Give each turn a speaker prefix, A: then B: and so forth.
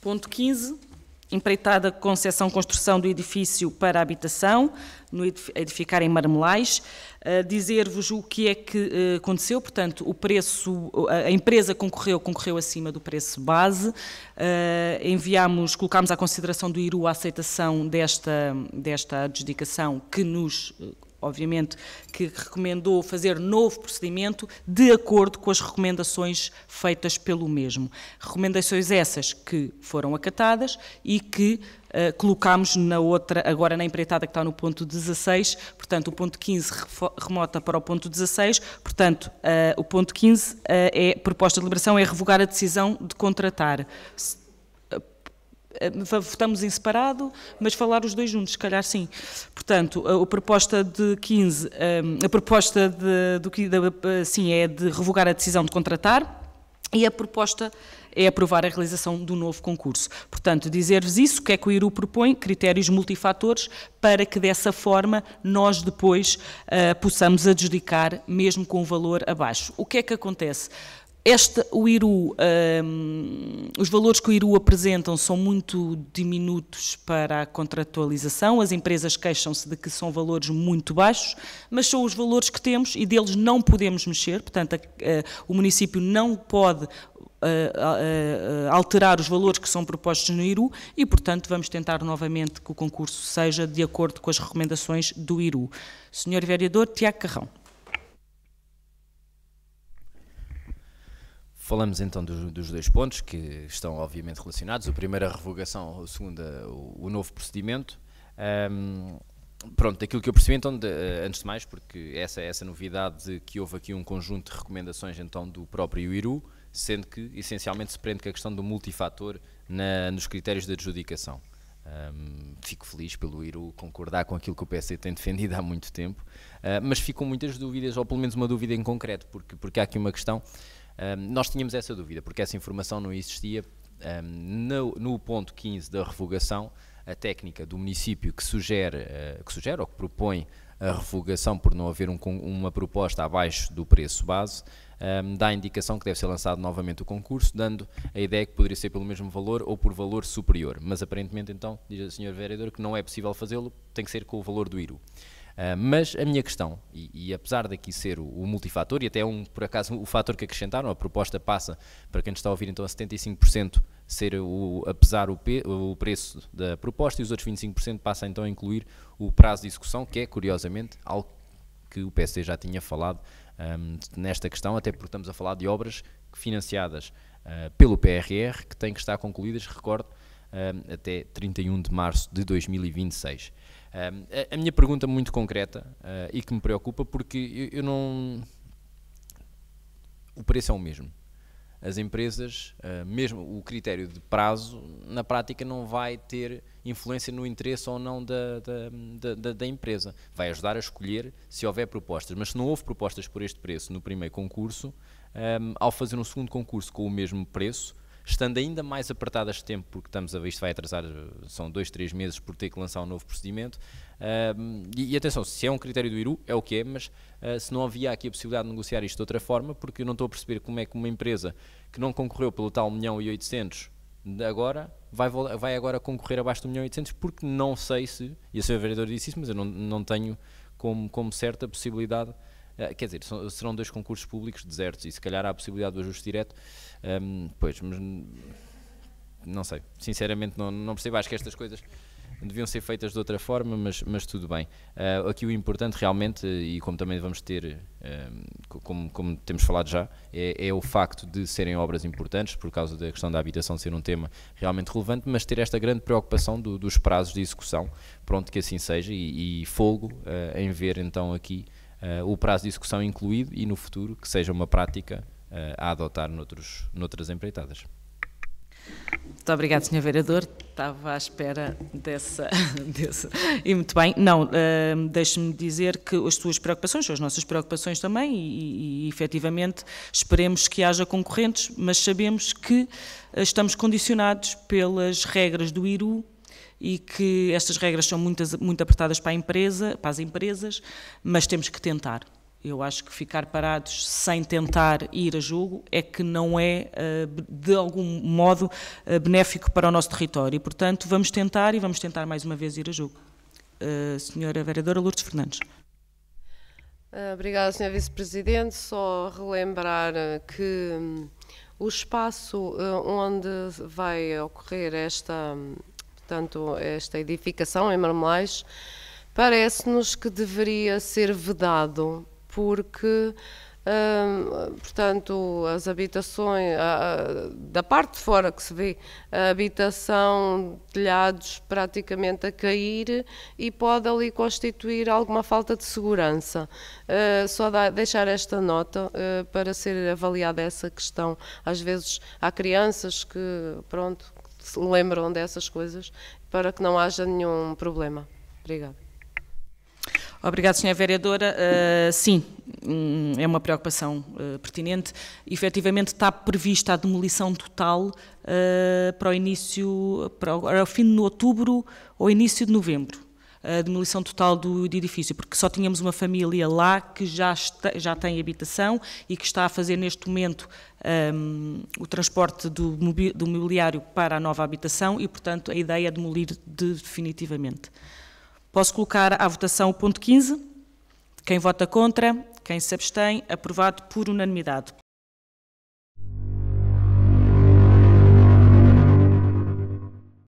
A: Ponto 15, empreitada concessão construção do edifício para habitação, no edificar em Marmelais, eh, dizer-vos o que é que eh, aconteceu, portanto, o preço, a empresa concorreu, concorreu acima do preço base, eh, enviámos, colocámos à consideração do IRU a aceitação desta, desta adjudicação que nos obviamente, que recomendou fazer novo procedimento de acordo com as recomendações feitas pelo mesmo. Recomendações essas que foram acatadas e que uh, eh, colocámos na outra, agora na empreitada que está no ponto 16, portanto o ponto 15 remota para o ponto 16, portanto uh, o ponto 15 uh, eh, é, proposta de deliberação é revogar a decisão de contratar. Se eh, votamos em separado, mas falar os dois juntos, se calhar sim. Portanto, a, a proposta de 15, a, eh, a proposta de, do que eh, sim é de revogar a decisão de contratar e a proposta é aprovar a realização do novo concurso. Portanto, dizer-vos isso, que é que o IRU propõe, critérios multifatores, para que dessa forma nós depois uh, possamos adjudicar, mesmo com o valor abaixo. O que é que acontece? Este, o Iru, um, os valores que o Iru apresentam são muito diminutos para a contratualização, as empresas queixam-se de que são valores muito baixos, mas são os valores que temos e deles não podemos mexer, portanto, a, a, eh, o município não pode eh, a, a, eh, a alterar os valores que são propostos no IRU e, portanto, vamos tentar novamente que o concurso seja de acordo com as recomendações do IRU. Senhor Vereador Tiago Carrão.
B: Falamos então do, dos dois pontos que estão obviamente relacionados. O primeiro a revogação, o segundo o, o novo procedimento. Um, pronto, daquilo que eu percebi então, de, eh, antes de mais, porque essa essa novidade de que houve aqui um conjunto de recomendações então do próprio IRU, sendo que essencialmente se prende com a questão do multifator na, nos critérios da adjudicação. Um, fico feliz pelo Iru concordar com aquilo que o PSD tem defendido há muito tempo, uh, mas ficam muitas dúvidas, ou pelo menos uma dúvida em concreto, porque, porque há aqui uma questão um, nós tínhamos essa dúvida, porque essa informação não existia. Um, no, no, ponto 15 da revogação, a técnica do município que sugere, uh, que sugere ou que propõe a revogação por não haver um, uma proposta abaixo do preço base, um, dá a indicação que deve ser lançado novamente o concurso, dando a ideia que poderia ser pelo mesmo valor ou por valor superior. Mas aparentemente, então, diz o senhora Vereador que não é possível fazê-lo, tem que ser com o valor do IRU. Ah, mas a minha questão, e, e apesar daqui ser o, o, multifator, e até é um, por acaso o fator que acrescentaram, a proposta passa para quem está a ouvir então a 75% ser o, apesar o, pe, o preço da proposta e os outros 25% passa então a incluir o prazo de execução, que é curiosamente algo que o PSD já tinha falado um, nesta questão, até porque estamos a falar de obras financiadas uh, pelo PRR que têm que estar concluídas, recordo, Ehm, um, até 31 de março de 2026. Um, ehm, a, a, minha pergunta muito concreta uh, e que me preocupa porque eu, eu, não. O preço é o mesmo. As empresas, uh, mesmo o critério de prazo, na prática não vai ter influência no interesse ou não da, da, da, da empresa. Vai ajudar a escolher se houver propostas. Mas se não houve propostas por este preço no primeiro concurso, um, ehm, ao fazer um segundo concurso com o mesmo preço, estando ainda mais apertadas de tempo, porque estamos a ver, isto vai atrasar, são dois, três meses por ter que lançar um novo procedimento. Uh, e, e, atenção, se é um critério do IRU, é o que é, mas uh, se não havia aqui a possibilidade de negociar isto de outra forma, porque eu não estou a perceber como é que uma empresa que não concorreu pelo tal 1 milhão e 800 agora vai, vai agora concorrer abaixo do 1 milhão e 800, porque não sei se, e a senhora vereadora disse isso, mas eu não, não tenho como, como certa possibilidade ah, quer dizer, serão dois concursos públicos desertos e se calhar há a possibilidade do ajuste direto. Um, pois, mas não sei. Sinceramente, não, não percebo. Acho que estas coisas deviam ser feitas de outra forma, mas, mas tudo bem. Uh, aqui o importante realmente, e como também vamos ter, como, como temos falado já, é, é, o facto de serem obras importantes, por causa da questão da habitação ser um tema realmente relevante, mas ter esta grande preocupação do, dos prazos de execução, pronto que assim seja, e, e folgo uh, ah, em ver então aqui eh, o prazo de execução incluído e no futuro que seja uma prática eh, a adotar noutros, noutras empreitadas.
A: Muito obrigada, Sr. Vereador. Estava à espera dessa. dessa. E muito bem. Não, uh, deixe-me dizer que as suas preocupações são as nossas preocupações também, e, e efetivamente esperemos que haja concorrentes, mas sabemos que estamos condicionados pelas regras do IRU e que estas regras são muito, muito apertadas para, empresa, para as empresas, mas temos que tentar. Eu acho que ficar parados sem tentar ir a jogo é que não é, eh, de algum modo, eh, benéfico para o nosso território. E, portanto, vamos tentar e vamos tentar mais uma vez ir a jogo. Eh, senhora Vereadora Lourdes Fernandes.
C: Obrigada, Sra. Vice-Presidente. Só relembrar que hum, o espaço onde vai ocorrer esta hum, portanto, esta edificação em Marmelais, parece-nos que deveria ser vedado, porque. Hum, portanto, as habitações, a, a, da parte de fora que se vê, a habitação, telhados praticamente a cair e pode ali constituir alguma falta de segurança. Uh, só da, deixar esta nota uh, para ser avaliada essa questão. Às vezes há crianças que, pronto, se lembram dessas coisas para que não haja nenhum problema. Obrigada.
A: Obrigado, Sra. Vereadora. Uh, sim, hum, é uma preocupação uh, pertinente. Efetivamente está prevista a demolição total uh, para o início, para o, para o fim de outubro ou início de novembro a demolição total do, do edifício, porque só tínhamos uma família lá que já, está, já tem habitação e que está a fazer neste momento um, o transporte do, do mobiliário para a nova habitação e, portanto, a ideia é demolir definitivamente. Posso colocar à votação o ponto 15. Quem vota contra, quem se abstém, aprovado por unanimidade.